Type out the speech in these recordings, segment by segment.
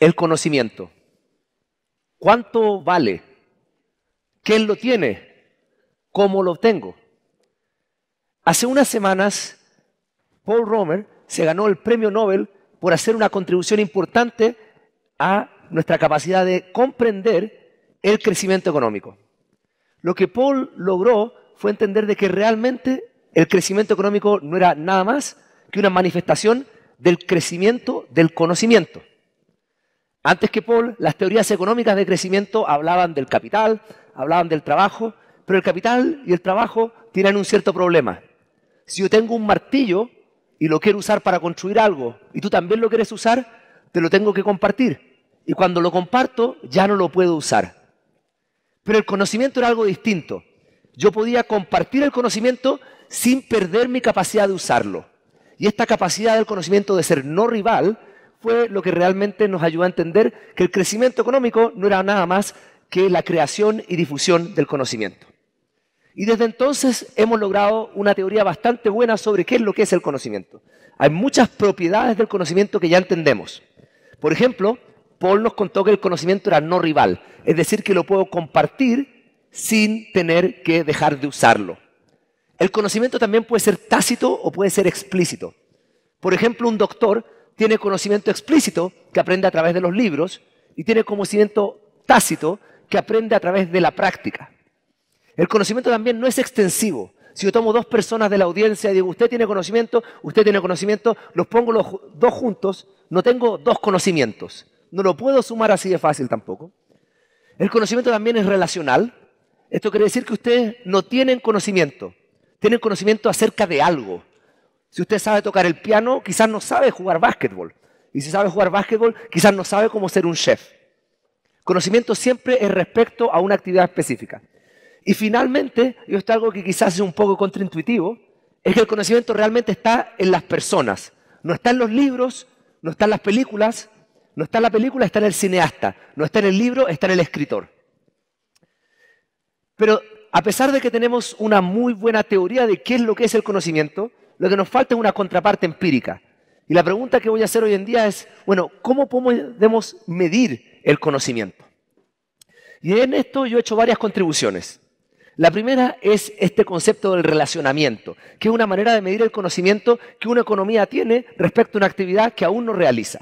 el conocimiento? ¿Cuánto vale? ¿Quién lo tiene? ¿Cómo lo obtengo? Hace unas semanas, Paul Romer se ganó el premio Nobel por hacer una contribución importante a nuestra capacidad de comprender el crecimiento económico. Lo que Paul logró fue entender de que realmente el crecimiento económico no era nada más que una manifestación del crecimiento del conocimiento. Antes que Paul, las teorías económicas de crecimiento hablaban del capital, hablaban del trabajo, pero el capital y el trabajo tienen un cierto problema. Si yo tengo un martillo y lo quiero usar para construir algo, y tú también lo quieres usar, te lo tengo que compartir. Y cuando lo comparto, ya no lo puedo usar. Pero el conocimiento era algo distinto. Yo podía compartir el conocimiento sin perder mi capacidad de usarlo. Y esta capacidad del conocimiento de ser no rival fue lo que realmente nos ayudó a entender que el crecimiento económico no era nada más que la creación y difusión del conocimiento. Y desde entonces hemos logrado una teoría bastante buena sobre qué es lo que es el conocimiento. Hay muchas propiedades del conocimiento que ya entendemos. Por ejemplo, Paul nos contó que el conocimiento era no rival, es decir, que lo puedo compartir sin tener que dejar de usarlo. El conocimiento también puede ser tácito o puede ser explícito. Por ejemplo, un doctor tiene conocimiento explícito que aprende a través de los libros y tiene conocimiento tácito que aprende a través de la práctica. El conocimiento también no es extensivo. Si yo tomo dos personas de la audiencia y digo, usted tiene conocimiento, usted tiene conocimiento, los pongo los dos juntos, no tengo dos conocimientos. No lo puedo sumar así de fácil tampoco. El conocimiento también es relacional. Esto quiere decir que ustedes no tienen conocimiento, tienen conocimiento acerca de algo. Si usted sabe tocar el piano, quizás no sabe jugar básquetbol. Y si sabe jugar básquetbol, quizás no sabe cómo ser un chef. Conocimiento siempre es respecto a una actividad específica. Y finalmente, y esto es algo que quizás es un poco contraintuitivo, es que el conocimiento realmente está en las personas. No está en los libros, no está en las películas, no está en la película, está en el cineasta. No está en el libro, está en el escritor. Pero a pesar de que tenemos una muy buena teoría de qué es lo que es el conocimiento, lo que nos falta es una contraparte empírica. Y la pregunta que voy a hacer hoy en día es, bueno, ¿cómo podemos medir el conocimiento? Y en esto yo he hecho varias contribuciones. La primera es este concepto del relacionamiento, que es una manera de medir el conocimiento que una economía tiene respecto a una actividad que aún no realiza.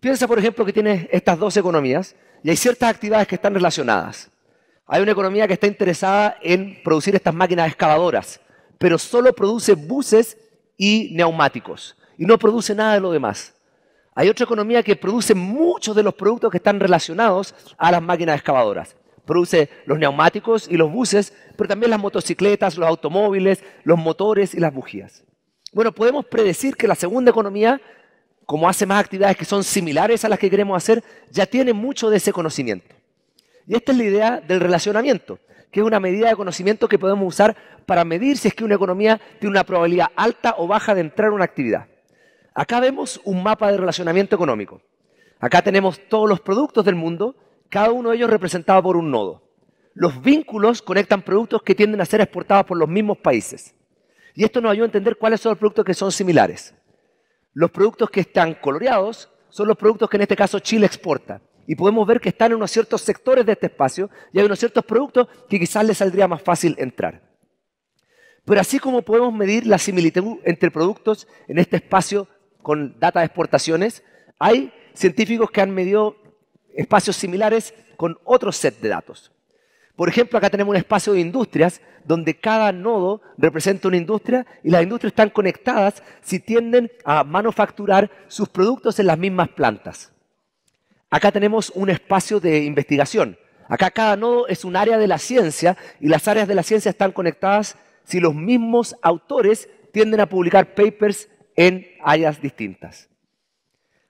Piensa, por ejemplo, que tienes estas dos economías y hay ciertas actividades que están relacionadas. Hay una economía que está interesada en producir estas máquinas excavadoras pero solo produce buses y neumáticos y no produce nada de lo demás. Hay otra economía que produce muchos de los productos que están relacionados a las máquinas excavadoras. Produce los neumáticos y los buses, pero también las motocicletas, los automóviles, los motores y las bujías. Bueno, podemos predecir que la segunda economía, como hace más actividades que son similares a las que queremos hacer, ya tiene mucho de ese conocimiento. Y esta es la idea del relacionamiento que es una medida de conocimiento que podemos usar para medir si es que una economía tiene una probabilidad alta o baja de entrar en una actividad. Acá vemos un mapa de relacionamiento económico. Acá tenemos todos los productos del mundo, cada uno de ellos representado por un nodo. Los vínculos conectan productos que tienden a ser exportados por los mismos países. Y esto nos ayuda a entender cuáles son los productos que son similares. Los productos que están coloreados son los productos que en este caso Chile exporta y podemos ver que están en unos ciertos sectores de este espacio y hay unos ciertos productos que quizás les saldría más fácil entrar. Pero así como podemos medir la similitud entre productos en este espacio con data de exportaciones, hay científicos que han medido espacios similares con otro set de datos. Por ejemplo, acá tenemos un espacio de industrias donde cada nodo representa una industria y las industrias están conectadas si tienden a manufacturar sus productos en las mismas plantas. Acá tenemos un espacio de investigación. Acá cada nodo es un área de la ciencia y las áreas de la ciencia están conectadas si los mismos autores tienden a publicar papers en áreas distintas.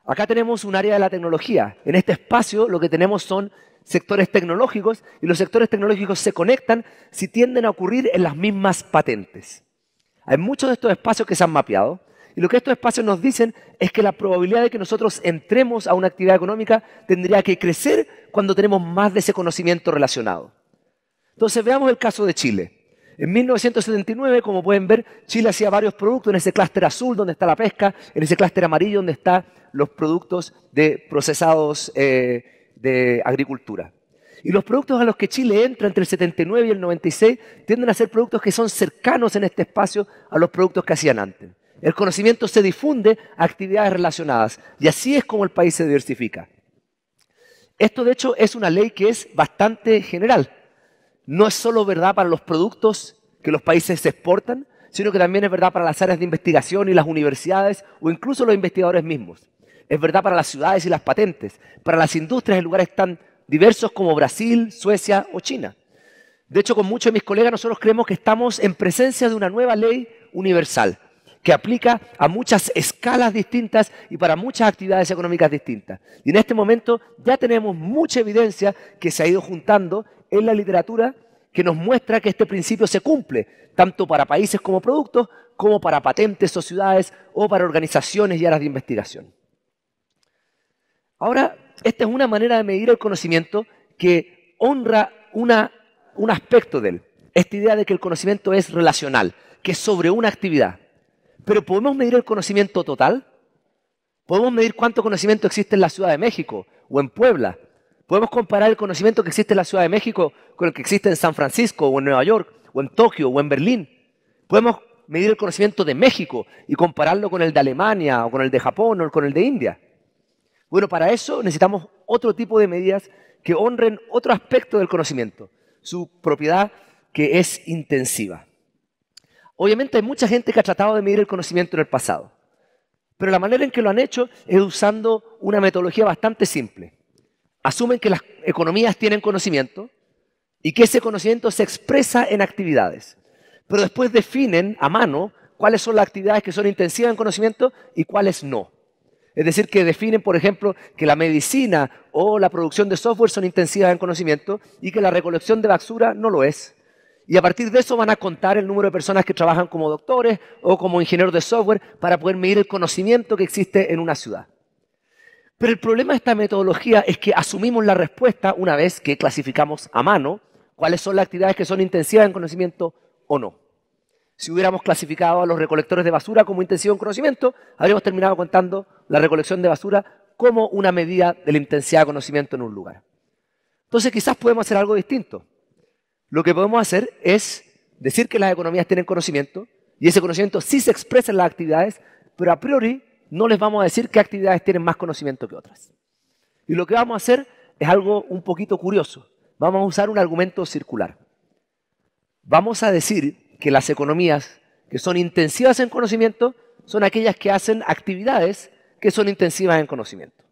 Acá tenemos un área de la tecnología. En este espacio lo que tenemos son sectores tecnológicos y los sectores tecnológicos se conectan si tienden a ocurrir en las mismas patentes. Hay muchos de estos espacios que se han mapeado y lo que estos espacios nos dicen es que la probabilidad de que nosotros entremos a una actividad económica tendría que crecer cuando tenemos más de ese conocimiento relacionado. Entonces veamos el caso de Chile. En 1979, como pueden ver, Chile hacía varios productos en ese clúster azul donde está la pesca, en ese clúster amarillo donde están los productos de procesados eh, de agricultura. Y los productos a los que Chile entra entre el 79 y el 96 tienden a ser productos que son cercanos en este espacio a los productos que hacían antes. El conocimiento se difunde a actividades relacionadas y así es como el país se diversifica. Esto de hecho es una ley que es bastante general. No es solo verdad para los productos que los países exportan, sino que también es verdad para las áreas de investigación y las universidades o incluso los investigadores mismos. Es verdad para las ciudades y las patentes, para las industrias en lugares tan diversos como Brasil, Suecia o China. De hecho, con muchos de mis colegas nosotros creemos que estamos en presencia de una nueva ley universal que aplica a muchas escalas distintas y para muchas actividades económicas distintas. Y en este momento ya tenemos mucha evidencia que se ha ido juntando en la literatura que nos muestra que este principio se cumple, tanto para países como productos, como para patentes o ciudades, o para organizaciones y áreas de investigación. Ahora, esta es una manera de medir el conocimiento que honra un aspecto de él, esta idea de que el conocimiento es relacional, que es sobre una actividad. Pero ¿podemos medir el conocimiento total? ¿Podemos medir cuánto conocimiento existe en la Ciudad de México o en Puebla? ¿Podemos comparar el conocimiento que existe en la Ciudad de México con el que existe en San Francisco o en Nueva York o en Tokio o en Berlín? ¿Podemos medir el conocimiento de México y compararlo con el de Alemania o con el de Japón o con el de India? Bueno, para eso necesitamos otro tipo de medidas que honren otro aspecto del conocimiento, su propiedad que es intensiva. Obviamente hay mucha gente que ha tratado de medir el conocimiento en el pasado, pero la manera en que lo han hecho es usando una metodología bastante simple. Asumen que las economías tienen conocimiento y que ese conocimiento se expresa en actividades, pero después definen a mano cuáles son las actividades que son intensivas en conocimiento y cuáles no. Es decir, que definen, por ejemplo, que la medicina o la producción de software son intensivas en conocimiento y que la recolección de basura no lo es. Y a partir de eso van a contar el número de personas que trabajan como doctores o como ingenieros de software para poder medir el conocimiento que existe en una ciudad. Pero el problema de esta metodología es que asumimos la respuesta una vez que clasificamos a mano cuáles son las actividades que son intensivas en conocimiento o no. Si hubiéramos clasificado a los recolectores de basura como intensivo en conocimiento, habríamos terminado contando la recolección de basura como una medida de la intensidad de conocimiento en un lugar. Entonces quizás podemos hacer algo distinto lo que podemos hacer es decir que las economías tienen conocimiento y ese conocimiento sí se expresa en las actividades, pero a priori no les vamos a decir qué actividades tienen más conocimiento que otras. Y lo que vamos a hacer es algo un poquito curioso. Vamos a usar un argumento circular. Vamos a decir que las economías que son intensivas en conocimiento son aquellas que hacen actividades que son intensivas en conocimiento.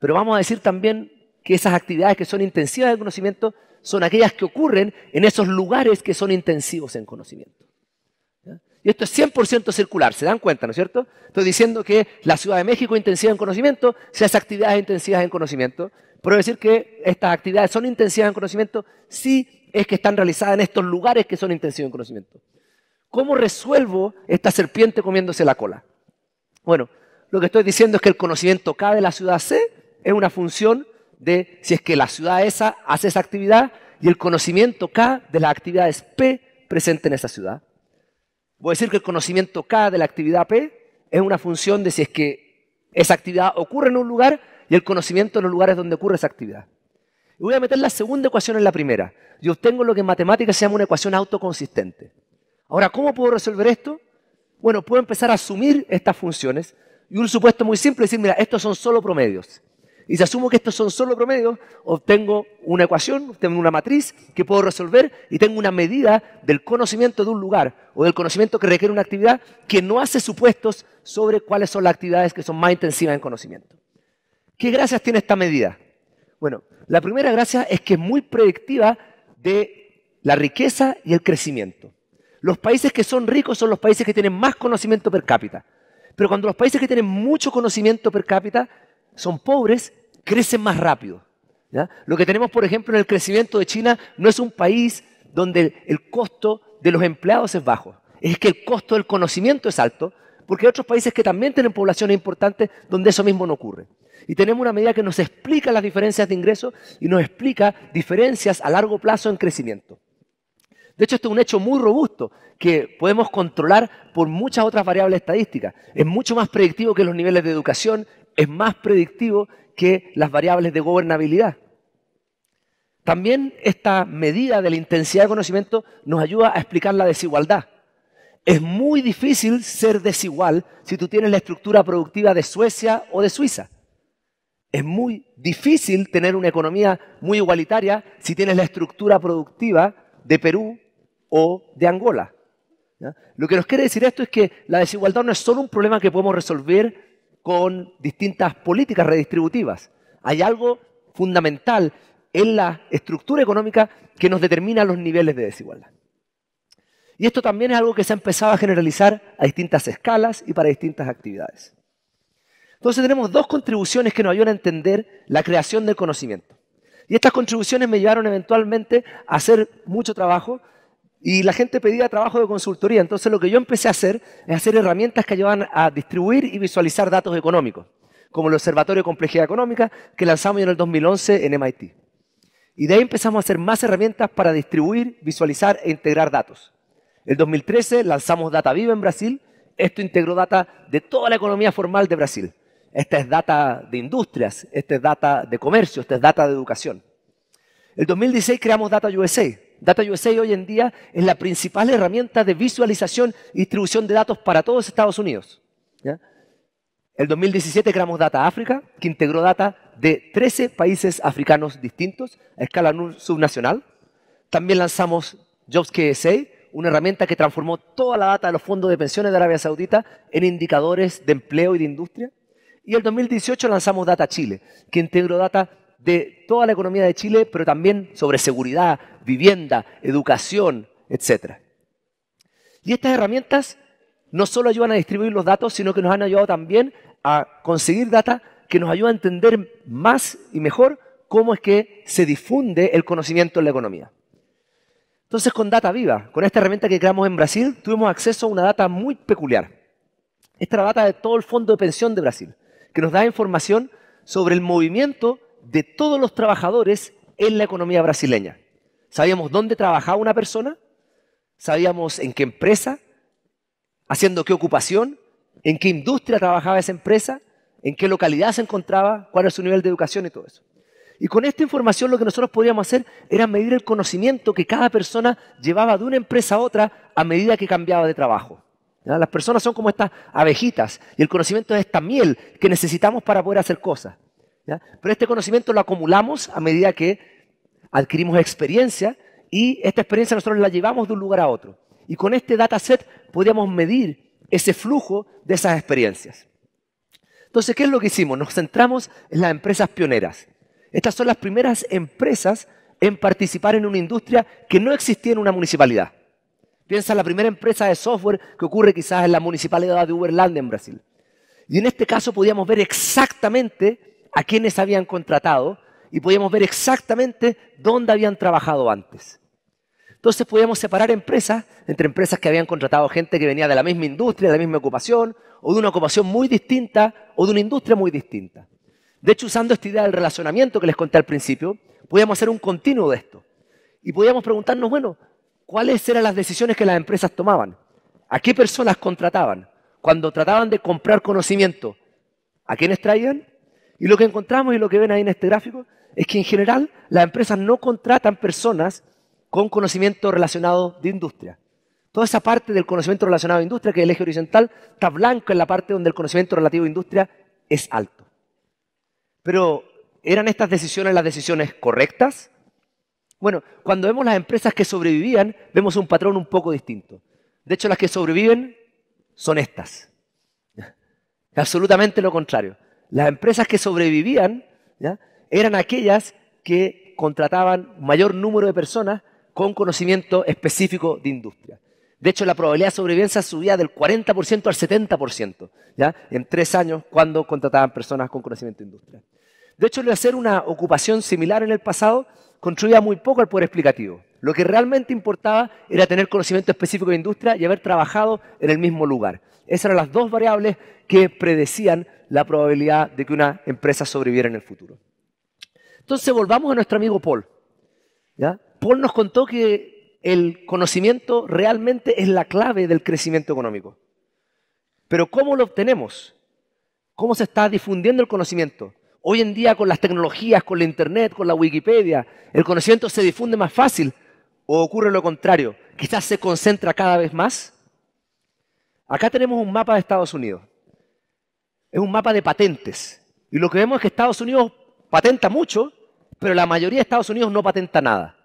Pero vamos a decir también que esas actividades que son intensivas de conocimiento son aquellas que ocurren en esos lugares que son intensivos en conocimiento. Y esto es 100% circular, ¿se dan cuenta, no es cierto? Estoy diciendo que la Ciudad de México intensiva en conocimiento se hace actividades intensivas en conocimiento. Pero decir que estas actividades son intensivas en conocimiento sí es que están realizadas en estos lugares que son intensivos en conocimiento. ¿Cómo resuelvo esta serpiente comiéndose la cola? Bueno, lo que estoy diciendo es que el conocimiento K de la ciudad C es una función de si es que la ciudad esa hace esa actividad y el conocimiento K de las actividades P presente en esa ciudad. Voy a decir que el conocimiento K de la actividad P es una función de si es que esa actividad ocurre en un lugar y el conocimiento de los lugares donde ocurre esa actividad. Y voy a meter la segunda ecuación en la primera. Y obtengo lo que en matemáticas se llama una ecuación autoconsistente. Ahora, ¿cómo puedo resolver esto? Bueno, puedo empezar a asumir estas funciones y un supuesto muy simple, es decir, mira, estos son solo promedios y si asumo que estos son solo promedios, obtengo una ecuación, obtengo una matriz que puedo resolver y tengo una medida del conocimiento de un lugar o del conocimiento que requiere una actividad que no hace supuestos sobre cuáles son las actividades que son más intensivas en conocimiento. ¿Qué gracias tiene esta medida? Bueno, la primera gracia es que es muy predictiva de la riqueza y el crecimiento. Los países que son ricos son los países que tienen más conocimiento per cápita. Pero cuando los países que tienen mucho conocimiento per cápita son pobres, crecen más rápido. Lo que tenemos, por ejemplo, en el crecimiento de China no es un país donde el costo de los empleados es bajo, es que el costo del conocimiento es alto, porque hay otros países que también tienen poblaciones importantes donde eso mismo no ocurre. Y tenemos una medida que nos explica las diferencias de ingresos y nos explica diferencias a largo plazo en crecimiento. De hecho, esto es un hecho muy robusto que podemos controlar por muchas otras variables estadísticas. Es mucho más predictivo que los niveles de educación, es más predictivo que las variables de gobernabilidad. También esta medida de la intensidad de conocimiento nos ayuda a explicar la desigualdad. Es muy difícil ser desigual si tú tienes la estructura productiva de Suecia o de Suiza. Es muy difícil tener una economía muy igualitaria si tienes la estructura productiva de Perú o de Angola. Lo que nos quiere decir esto es que la desigualdad no es solo un problema que podemos resolver con distintas políticas redistributivas. Hay algo fundamental en la estructura económica que nos determina los niveles de desigualdad. Y esto también es algo que se ha empezado a generalizar a distintas escalas y para distintas actividades. Entonces tenemos dos contribuciones que nos ayudan a entender la creación del conocimiento. Y estas contribuciones me llevaron eventualmente a hacer mucho trabajo y la gente pedía trabajo de consultoría. Entonces lo que yo empecé a hacer es hacer herramientas que ayudan a distribuir y visualizar datos económicos, como el Observatorio de Complejidad Económica que lanzamos en el 2011 en MIT. Y de ahí empezamos a hacer más herramientas para distribuir, visualizar e integrar datos. El 2013 lanzamos Data Viva en Brasil. Esto integró data de toda la economía formal de Brasil. Esta es data de industrias, esta es data de comercio, esta es data de educación. El 2016 creamos Data USA, Data USA hoy en día es la principal herramienta de visualización y distribución de datos para todos Estados Unidos. ¿ya? El 2017 creamos Data África, que integró data de 13 países africanos distintos a escala subnacional. También lanzamos Jobs KSA, una herramienta que transformó toda la data de los fondos de pensiones de Arabia Saudita en indicadores de empleo y de industria. Y el 2018 lanzamos Data Chile, que integró data de toda la economía de Chile, pero también sobre seguridad, vivienda, educación, etc. Y estas herramientas no solo ayudan a distribuir los datos, sino que nos han ayudado también a conseguir data que nos ayuda a entender más y mejor cómo es que se difunde el conocimiento en la economía. Entonces, con Data Viva, con esta herramienta que creamos en Brasil, tuvimos acceso a una data muy peculiar. Esta es la data de todo el fondo de pensión de Brasil, que nos da información sobre el movimiento de todos los trabajadores en la economía brasileña. Sabíamos dónde trabajaba una persona, sabíamos en qué empresa, haciendo qué ocupación, en qué industria trabajaba esa empresa, en qué localidad se encontraba, cuál era su nivel de educación y todo eso. Y con esta información lo que nosotros podíamos hacer era medir el conocimiento que cada persona llevaba de una empresa a otra a medida que cambiaba de trabajo. Las personas son como estas abejitas y el conocimiento es esta miel que necesitamos para poder hacer cosas. Pero este conocimiento lo acumulamos a medida que adquirimos experiencia y esta experiencia nosotros la llevamos de un lugar a otro. Y con este dataset podíamos medir ese flujo de esas experiencias. Entonces, ¿qué es lo que hicimos? Nos centramos en las empresas pioneras. Estas son las primeras empresas en participar en una industria que no existía en una municipalidad. Piensa en la primera empresa de software que ocurre quizás en la municipalidad de Uberlândia en Brasil. Y en este caso podíamos ver exactamente a quienes habían contratado y podíamos ver exactamente dónde habían trabajado antes. Entonces podíamos separar empresas entre empresas que habían contratado gente que venía de la misma industria, de la misma ocupación, o de una ocupación muy distinta, o de una industria muy distinta. De hecho, usando esta idea del relacionamiento que les conté al principio, podíamos hacer un continuo de esto. Y podíamos preguntarnos, bueno, ¿cuáles eran las decisiones que las empresas tomaban? ¿A qué personas contrataban? Cuando trataban de comprar conocimiento, ¿a quiénes traían? Y lo que encontramos y lo que ven ahí en este gráfico es que en general las empresas no contratan personas con conocimiento relacionado de industria. Toda esa parte del conocimiento relacionado de industria, que es el eje horizontal, está blanco en la parte donde el conocimiento relativo de industria es alto. Pero, ¿eran estas decisiones las decisiones correctas? Bueno, cuando vemos las empresas que sobrevivían, vemos un patrón un poco distinto. De hecho, las que sobreviven son estas. Absolutamente lo contrario. Las empresas que sobrevivían eran aquellas que contrataban mayor número de personas con conocimiento específico de industria. De hecho, la probabilidad de sobrevivencia subía del 40% al 70%, En tres años, cuando contrataban personas con conocimiento de industria. De hecho, el hacer una ocupación similar en el pasado contribuía muy poco al poder explicativo. Lo que realmente importaba era tener conocimiento específico de industria y haber trabajado en el mismo lugar. Esas eran las dos variables que predecían la probabilidad de que una empresa sobreviviera en el futuro. Entonces volvamos a nuestro amigo Paul. Paul nos contó que el conocimiento realmente es la clave del crecimiento económico. Pero ¿cómo lo obtenemos? ¿Cómo se está difundiendo el conocimiento? Hoy en día con las tecnologías, con la Internet, con la Wikipedia, el conocimiento se difunde más fácil ¿O ocurre lo contrario? Quizás se concentra cada vez más. Acá tenemos un mapa de Estados Unidos. Es un mapa de patentes. Y lo que vemos es que Estados Unidos patenta mucho, pero la mayoría de Estados Unidos no patenta nada.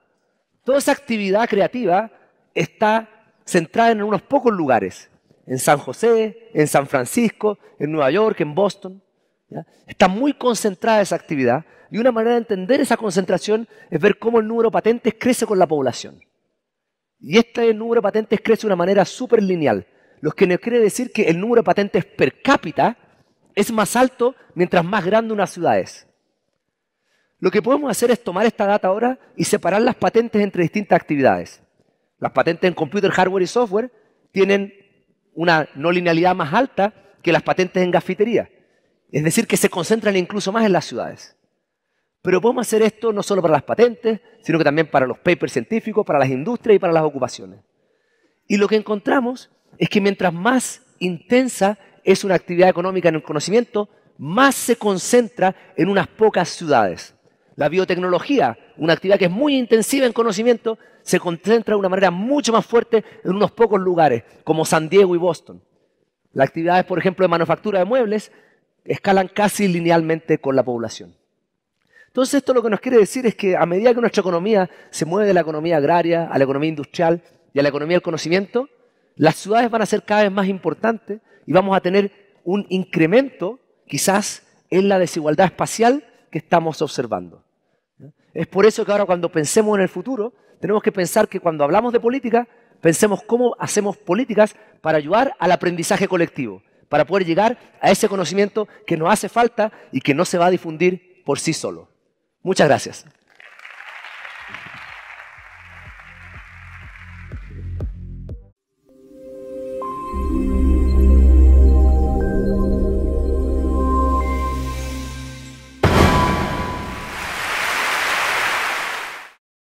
Toda esa actividad creativa está centrada en unos pocos lugares. En San José, en San Francisco, en Nueva York, en Boston. Está muy concentrada esa actividad y una manera de entender esa concentración es ver cómo el número de patentes crece con la población. Y este número de patentes crece de una manera súper lineal, lo que nos quiere decir que el número de patentes per cápita es más alto mientras más grande una ciudad es. Lo que podemos hacer es tomar esta data ahora y separar las patentes entre distintas actividades. Las patentes en computer, hardware y software tienen una no linealidad más alta que las patentes en gafitería. Es decir, que se concentran incluso más en las ciudades. Pero podemos hacer esto no solo para las patentes, sino que también para los papers científicos, para las industrias y para las ocupaciones. Y lo que encontramos es que mientras más intensa es una actividad económica en el conocimiento, más se concentra en unas pocas ciudades. La biotecnología, una actividad que es muy intensiva en conocimiento, se concentra de una manera mucho más fuerte en unos pocos lugares, como San Diego y Boston. La actividad, por ejemplo, de manufactura de muebles escalan casi linealmente con la población. Entonces esto lo que nos quiere decir es que a medida que nuestra economía se mueve de la economía agraria a la economía industrial y a la economía del conocimiento, las ciudades van a ser cada vez más importantes y vamos a tener un incremento quizás en la desigualdad espacial que estamos observando. Es por eso que ahora cuando pensemos en el futuro, tenemos que pensar que cuando hablamos de política, pensemos cómo hacemos políticas para ayudar al aprendizaje colectivo para poder llegar a ese conocimiento que nos hace falta y que no se va a difundir por sí solo. Muchas gracias.